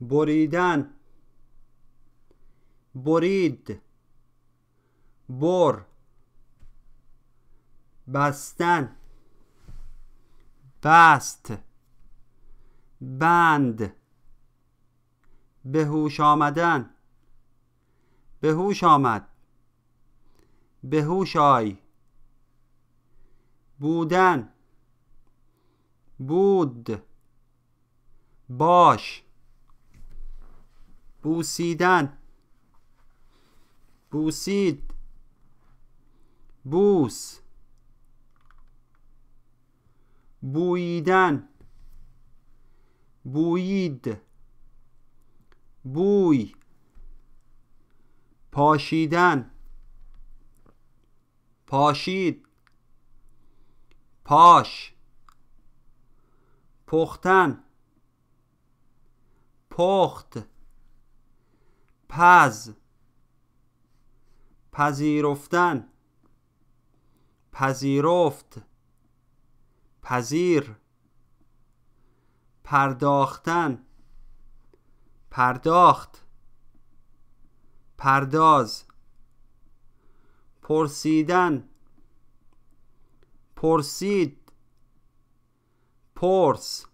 بریدن برید بر بستن بست بند به هوش آمدن به هوش آمد به آی بودن بود باش بوسیدن بوسید بوس بویدن بویید بوی پاشیدن پاشید پاش پختن پخت پز پذیرفتن پذیرفت پذیر پرداختن پرداخت پرداز پرسیدن پرسید پرس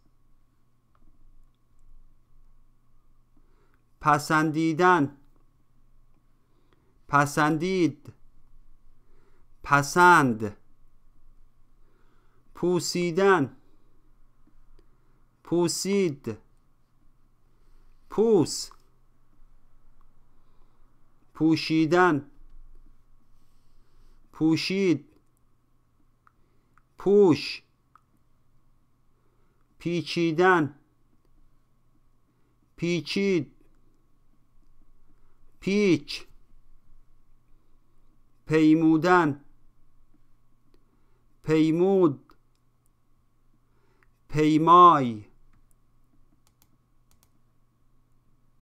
پسندیدن پسندید پسند پوسیدن پوسید پوس پوشیدن پوشید پوش پیچیدن پیچید پیچ پیمودن پیمود پیمای